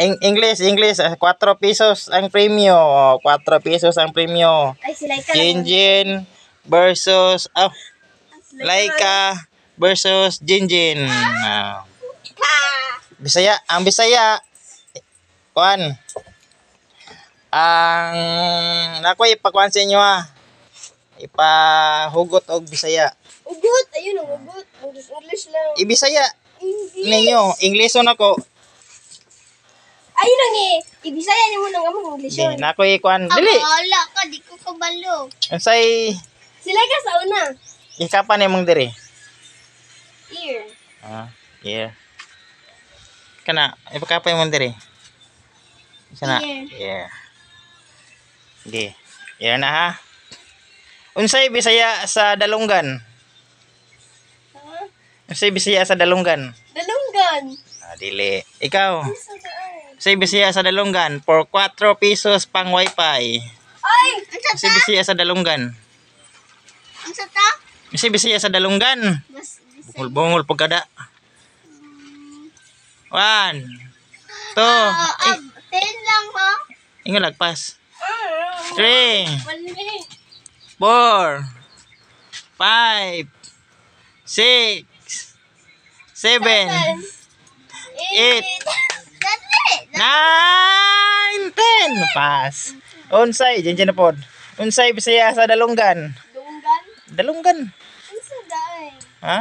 In English, English, 4 ah, pesos ang premyo. 4 pesos ang premyo. Ay, si Jinjin versus, oh, Laika versus Jinjin. Ah. Bisaya, ang Bisaya, kuan, ang, nako ipakuan sa inyo ah. Ipahugot og Bisaya. Ugot, ayun ang ugot. English, lang. Ibisaya. English. Ninyo, English na ko. Ayun lang eh. Ibisaya ni mo nang among English yun. Di na ko ikuan. Dili. Ako wala ka, di ko kabalo. Unsay Sila ka sa una. ikapan imong diri? Ear. Ah, yeah. Kana, ipakapay imong diri. Sana. Ear. Yeah. Sige. Yeah na ha. Unsay Bisaya sa Dalungan? Ha? Unsay Bisaya sa Dalungan? Dalunggan. Ah, dili. Ikaw. Isa ah. ka Save siya sa Dalungan for 4 pesos pang wifi. Ay! Save siya sa Dalungan. Ang sata? Save siya sa Dalungan. Bungol-bungol pagkada. 1, hmm. 2, Uh, ah, uh, ah, ten lang mo. Ingat lagpas. Ah, three. Four. Five. Six. Seven. eight. Nine, ten. Pass. Unsay, dyan dyan na Unsay, bisaya sa dalunggan. Dalunggan? Dalunggan. Unsa daay? Ha?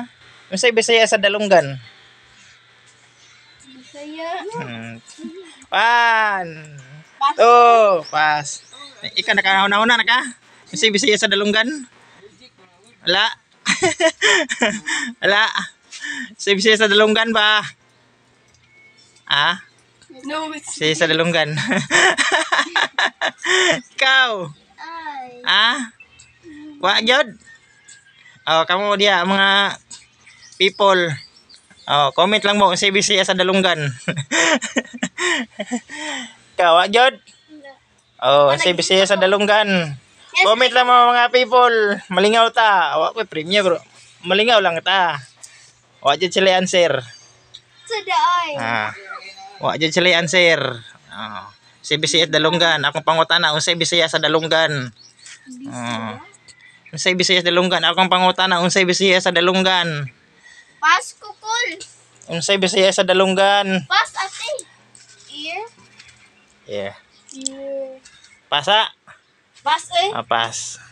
Unsay, bisaya sa dalunggan. Bisaya. Hmm. Pan. Pass. Oh, pass. Ika nakahuna-huna na ka? Unsay, bisaya sa dalunggan? Ala. Ala. Unsay, bisaya sa dalunggan ba? Ah? No, it's Si Salilunggan. Ikaw. Ay. Ah? Wa, Jod? Oh, kamu dia, mga people. Oh, comment lang mo, si BC sa Dalunggan. Ikaw, wa, Jod? Oh, CBC BC sa Dalunggan. Yes, comment lang mo mga people. Malingaw ta. Wa, ko premier bro. Malingaw lang ta. Wa, Jod sila answer. Sa daay. Ah. Wa jud sila answer. Oh. Ah, si Bisaya Dalungan, akong pangutana unsay Bisaya sa Dalungan? Oh. Ah, unsay Bisaya sa Dalungan? Akong pangutana unsay Bisaya sa Dalungan? Pasko kul. Unsay Bisaya sa Dalungan? Pas ate. Ear. Yeah. Yeah. Pasa? Pas eh. Ah, pas.